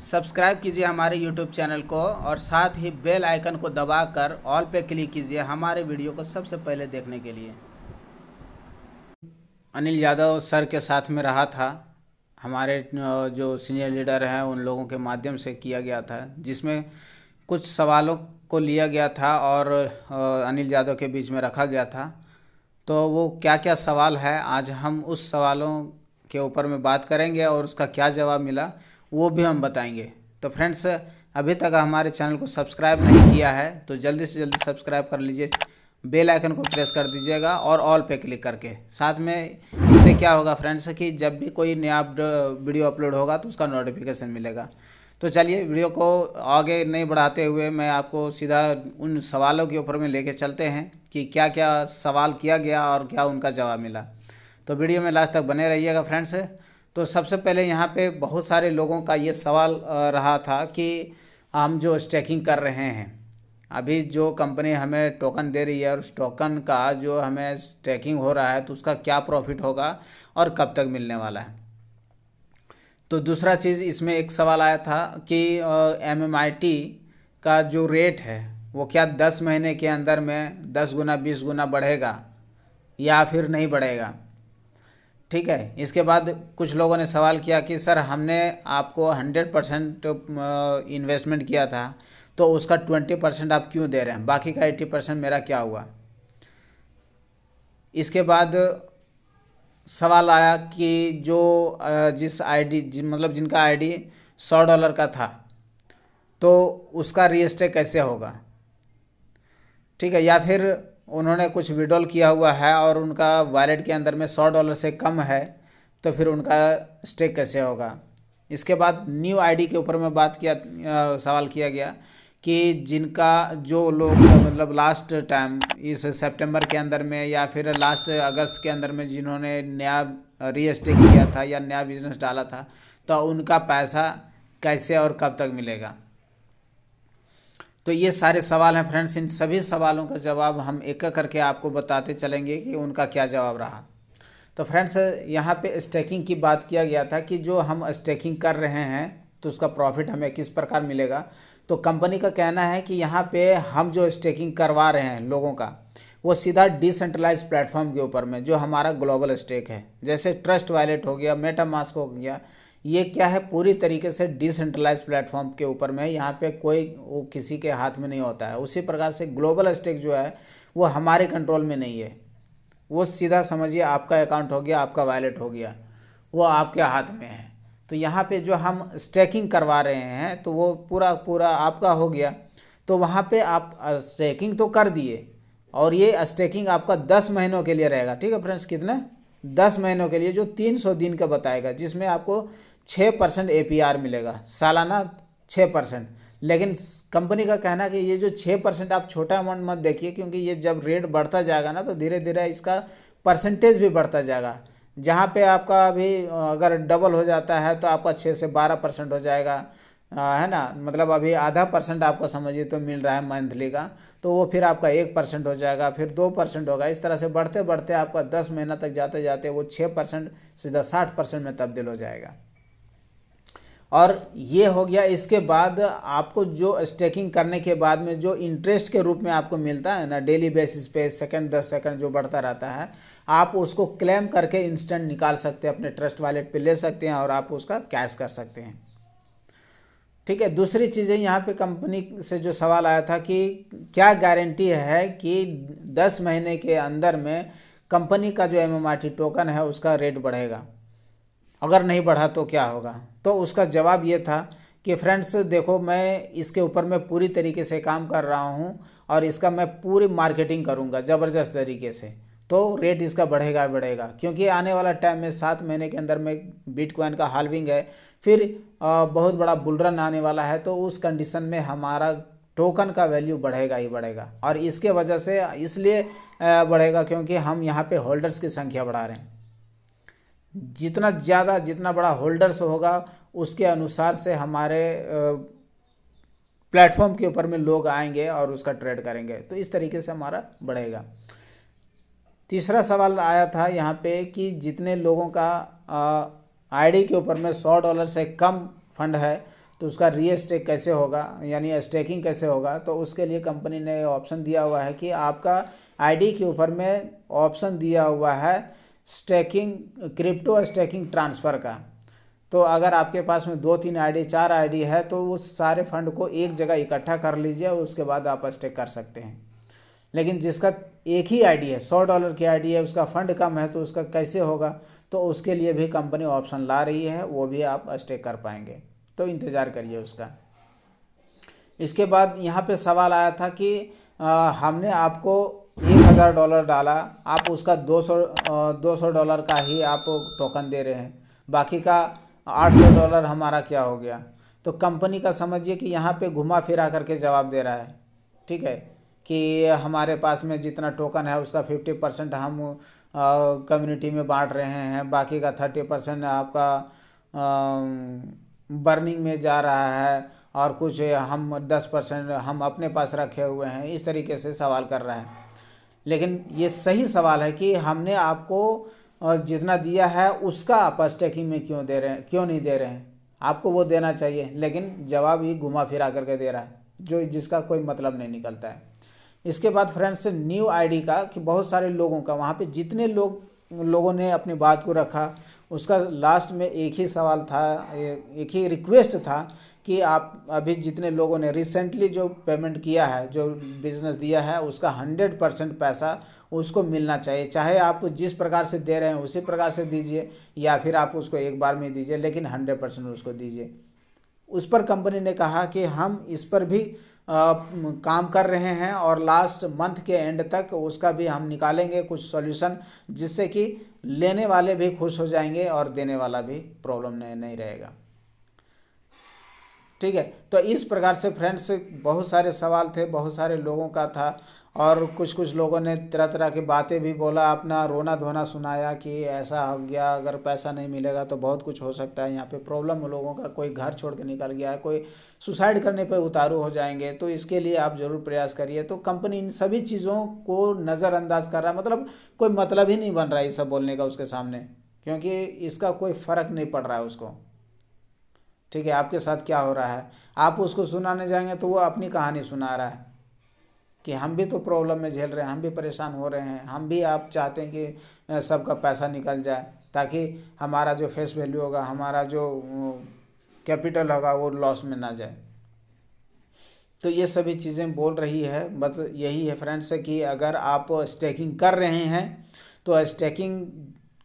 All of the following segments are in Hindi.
सब्सक्राइब कीजिए हमारे यूट्यूब चैनल को और साथ ही बेल आइकन को दबाकर ऑल पे क्लिक कीजिए हमारे वीडियो को सबसे पहले देखने के लिए अनिल यादव सर के साथ में रहा था हमारे जो सीनियर लीडर हैं उन लोगों के माध्यम से किया गया था जिसमें कुछ सवालों को लिया गया था और अनिल यादव के बीच में रखा गया था तो वो क्या क्या सवाल है आज हम उस सवालों के ऊपर में बात करेंगे और उसका क्या जवाब मिला वो भी हम बताएंगे तो फ्रेंड्स अभी तक हमारे चैनल को सब्सक्राइब नहीं किया है तो जल्दी से जल्दी सब्सक्राइब कर लीजिए बेल आइकन को प्रेस कर दीजिएगा और ऑल पे क्लिक करके साथ में इससे क्या होगा फ्रेंड्स कि जब भी कोई नया वीडियो अपलोड होगा तो उसका नोटिफिकेशन मिलेगा तो चलिए वीडियो को आगे नहीं बढ़ाते हुए मैं आपको सीधा उन सवालों के ऊपर में लेके चलते हैं कि क्या क्या सवाल किया गया और क्या उनका जवाब मिला तो वीडियो में लास्ट तक बने रहिएगा फ्रेंड्स तो सबसे पहले यहाँ पे बहुत सारे लोगों का ये सवाल रहा था कि हम जो स्टेकिंग कर रहे हैं अभी जो कंपनी हमें टोकन दे रही है और उस टोकन का जो हमें स्टैकिंग हो रहा है तो उसका क्या प्रॉफिट होगा और कब तक मिलने वाला है तो दूसरा चीज़ इसमें एक सवाल आया था कि एम एम आई टी का जो रेट है वो क्या दस महीने के अंदर में दस गुना बीस गुना बढ़ेगा या फिर नहीं बढ़ेगा ठीक है इसके बाद कुछ लोगों ने सवाल किया कि सर हमने आपको हंड्रेड परसेंट इन्वेस्टमेंट किया था तो उसका ट्वेंटी परसेंट आप क्यों दे रहे हैं बाकी का एट्टी परसेंट मेरा क्या हुआ इसके बाद सवाल आया कि जो जिस आईडी जि, मतलब जिनका आईडी सौ डॉलर का था तो उसका रजिस्टर कैसे होगा ठीक है या फिर उन्होंने कुछ विड्रॉल किया हुआ है और उनका वॉलेट के अंदर में सौ डॉलर से कम है तो फिर उनका स्टेक कैसे होगा इसके बाद न्यू आईडी के ऊपर में बात किया सवाल किया गया कि जिनका जो लोग मतलब लास्ट टाइम इस सितंबर के अंदर में या फिर लास्ट अगस्त के अंदर में जिन्होंने नया स्टेक किया था या नया बिजनेस डाला था तो उनका पैसा कैसे और कब तक मिलेगा तो ये सारे सवाल हैं फ्रेंड्स इन सभी सवालों का जवाब हम एक एक करके आपको बताते चलेंगे कि उनका क्या जवाब रहा तो फ्रेंड्स यहाँ पे स्टेकिंग की बात किया गया था कि जो हम स्टैकिंग कर रहे हैं तो उसका प्रॉफिट हमें किस प्रकार मिलेगा तो कंपनी का कहना है कि यहाँ पे हम जो स्टेकिंग करवा रहे हैं लोगों का वो सीधा डिसेंट्रलाइज प्लेटफॉर्म के ऊपर में जो हमारा ग्लोबल स्टेक है जैसे ट्रस्ट वॉलेट हो गया मेटामास्क हो गया ये क्या है पूरी तरीके से डिसेंट्रलाइज प्लेटफॉर्म के ऊपर में यहाँ पे कोई वो किसी के हाथ में नहीं होता है उसी प्रकार से ग्लोबल स्टेक जो है वो हमारे कंट्रोल में नहीं है वो सीधा समझिए आपका अकाउंट हो गया आपका वैलेट हो गया वो आपके हाथ में है तो यहाँ पे जो हम स्टेकिंग करवा रहे हैं तो वो पूरा पूरा आपका हो गया तो वहाँ पर आप स्टेकिंग तो कर दिए और ये स्टेकिंग आपका दस महीनों के लिए रहेगा ठीक है फ्रेंड्स कितने दस महीनों के लिए जो तीन सौ दिन का बताएगा जिसमें आपको छः परसेंट ए मिलेगा सालाना छः परसेंट लेकिन कंपनी का कहना कि ये जो छः परसेंट आप छोटा अमाउंट मत देखिए क्योंकि ये जब रेट बढ़ता जाएगा ना तो धीरे धीरे इसका परसेंटेज भी बढ़ता जाएगा जहाँ पे आपका अभी अगर डबल हो जाता है तो आपका छः से बारह परसेंट हो जाएगा आ, है ना मतलब अभी आधा परसेंट आपको समझिए तो मिल रहा है मंथली का तो वो फिर आपका एक परसेंट हो जाएगा फिर दो परसेंट होगा इस तरह से बढ़ते बढ़ते आपका दस महीना तक जाते जाते वो छः परसेंट सीधा साठ परसेंट में तब्दील हो जाएगा और ये हो गया इसके बाद आपको जो स्टेकिंग करने के बाद में जो इंटरेस्ट के रूप में आपको मिलता है ना डेली बेसिस पे सेकंड दस सेकंड जो बढ़ता रहता है आप उसको क्लेम करके इंस्टेंट निकाल सकते हैं अपने ट्रस्ट वॉलेट पे ले सकते हैं और आप उसका कैश कर सकते हैं ठीक है दूसरी चीज़ें यहाँ पे कंपनी से जो सवाल आया था कि क्या गारंटी है कि दस महीने के अंदर में कंपनी का जो एम टोकन है उसका रेट बढ़ेगा अगर नहीं बढ़ा तो क्या होगा तो उसका जवाब ये था कि फ्रेंड्स देखो मैं इसके ऊपर मैं पूरी तरीके से काम कर रहा हूँ और इसका मैं पूरी मार्केटिंग करूँगा ज़बरदस्त तरीके से तो रेट इसका बढ़ेगा बढ़ेगा क्योंकि आने वाला टाइम में सात महीने के अंदर में बिटकॉइन का हालविंग है फिर बहुत बड़ा बुलरन आने वाला है तो उस कंडीशन में हमारा टोकन का वैल्यू बढ़ेगा ही बढ़ेगा और इसके वजह से इसलिए बढ़ेगा क्योंकि हम यहाँ पे होल्डर्स की संख्या बढ़ा रहे हैं जितना ज़्यादा जितना बड़ा होल्डर्स होगा उसके अनुसार से हमारे प्लेटफॉर्म के ऊपर में लोग आएंगे और उसका ट्रेड करेंगे तो इस तरीके से हमारा बढ़ेगा तीसरा सवाल आया था यहाँ पे कि जितने लोगों का आईडी के ऊपर में सौ डॉलर से कम फंड है तो उसका री स्टेक कैसे होगा यानी स्टेकिंग कैसे होगा तो उसके लिए कंपनी ने ऑप्शन दिया हुआ है कि आपका आईडी के ऊपर में ऑप्शन दिया हुआ है स्टेकिंग क्रिप्टो स्टेकिंग ट्रांसफ़र का तो अगर आपके पास में दो तीन आईडी चार आईडी है तो उस सारे फंड को एक जगह इकट्ठा कर लीजिए और उसके बाद आप स्टेक कर सकते हैं लेकिन जिसका एक ही आईडी है सौ डॉलर की आईडी है उसका फंड कम है तो उसका कैसे होगा तो उसके लिए भी कंपनी ऑप्शन ला रही है वो भी आप स्टेक कर पाएंगे तो इंतज़ार करिए उसका इसके बाद यहाँ पे सवाल आया था कि आ, हमने आपको एक हज़ार डॉलर डाला आप उसका दो सौ दो सौ डॉलर का ही आप टोकन दे रहे हैं बाकी का 800 डॉलर हमारा क्या हो गया तो कंपनी का समझिए कि यहाँ पे घुमा फिरा करके जवाब दे रहा है ठीक है कि हमारे पास में जितना टोकन है उसका फिफ्टी परसेंट हम कम्युनिटी में बांट रहे हैं बाकी का थर्टी परसेंट आपका बर्निंग में जा रहा है और कुछ हम दस परसेंट हम अपने पास रखे हुए हैं इस तरीके से सवाल कर रहे हैं लेकिन ये सही सवाल है कि हमने आपको और जितना दिया है उसका आप अष्टकी में क्यों दे रहे हैं क्यों नहीं दे रहे हैं आपको वो देना चाहिए लेकिन जवाब ही घुमा फिरा करके दे रहा है जो जिसका कोई मतलब नहीं निकलता है इसके बाद फ्रेंड्स न्यू आईडी का कि बहुत सारे लोगों का वहाँ पे जितने लोग लोगों ने अपनी बात को रखा उसका लास्ट में एक ही सवाल था एक ही रिक्वेस्ट था कि आप अभी जितने लोगों ने रिसेंटली जो पेमेंट किया है जो बिज़नेस दिया है उसका हंड्रेड परसेंट पैसा उसको मिलना चाहिए चाहे आप जिस प्रकार से दे रहे हैं उसी प्रकार से दीजिए या फिर आप उसको एक बार में दीजिए लेकिन हंड्रेड परसेंट उसको दीजिए उस पर कंपनी ने कहा कि हम इस पर भी आ, काम कर रहे हैं और लास्ट मंथ के एंड तक उसका भी हम निकालेंगे कुछ सॉल्यूशन जिससे कि लेने वाले भी खुश हो जाएंगे और देने वाला भी प्रॉब्लम नहीं, नहीं रहेगा ठीक है तो इस प्रकार से फ्रेंड्स बहुत सारे सवाल थे बहुत सारे लोगों का था और कुछ कुछ लोगों ने तरह तरह की बातें भी बोला अपना रोना धोना सुनाया कि ऐसा हो गया अगर पैसा नहीं मिलेगा तो बहुत कुछ हो सकता है यहाँ पे प्रॉब्लम हो लोगों का कोई घर छोड़ के निकल गया है कोई सुसाइड करने पर उतारू हो जाएंगे तो इसके लिए आप ज़रूर प्रयास करिए तो कंपनी इन सभी चीज़ों को नज़रअंदाज कर रहा है मतलब कोई मतलब ही नहीं बन रहा है ये सब बोलने का उसके सामने क्योंकि इसका कोई फ़र्क नहीं पड़ रहा है उसको ठीक है आपके साथ क्या हो रहा है आप उसको सुनाने जाएंगे तो वो अपनी कहानी सुना रहा है कि हम भी तो प्रॉब्लम में झेल रहे हैं हम भी परेशान हो रहे हैं हम भी आप चाहते हैं कि सबका पैसा निकल जाए ताकि हमारा जो फेस वैल्यू होगा हमारा जो कैपिटल होगा वो लॉस में ना जाए तो ये सभी चीज़ें बोल रही है बस यही है फ्रेंड्स कि अगर आप स्टेकिंग कर रहे हैं तो स्टेकिंग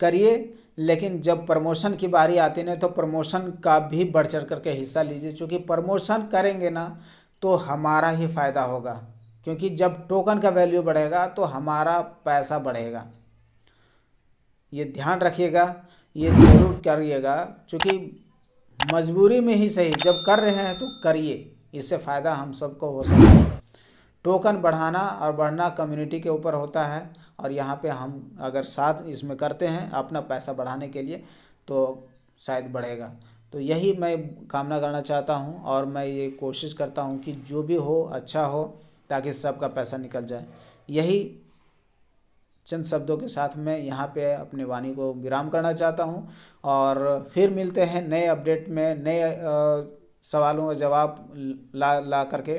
करिए लेकिन जब प्रमोशन की बारी आती ना तो प्रमोशन का भी बढ़ चढ़ करके हिस्सा लीजिए क्योंकि प्रमोशन करेंगे ना तो हमारा ही फ़ायदा होगा क्योंकि जब टोकन का वैल्यू बढ़ेगा तो हमारा पैसा बढ़ेगा ये ध्यान रखिएगा ये जरूर करिएगा क्योंकि मजबूरी में ही सही जब कर रहे हैं तो करिए इससे फ़ायदा हम सबको हो सकता है टोकन बढ़ाना और बढ़ना कम्युनिटी के ऊपर होता है और यहाँ पे हम अगर साथ इसमें करते हैं अपना पैसा बढ़ाने के लिए तो शायद बढ़ेगा तो यही मैं कामना करना चाहता हूँ और मैं ये कोशिश करता हूँ कि जो भी हो अच्छा हो ताकि सबका पैसा निकल जाए यही चंद शब्दों के साथ मैं यहाँ पे अपने वाणी को विराम करना चाहता हूँ और फिर मिलते हैं नए अपडेट में नए सवालों का जवाब ला ला करके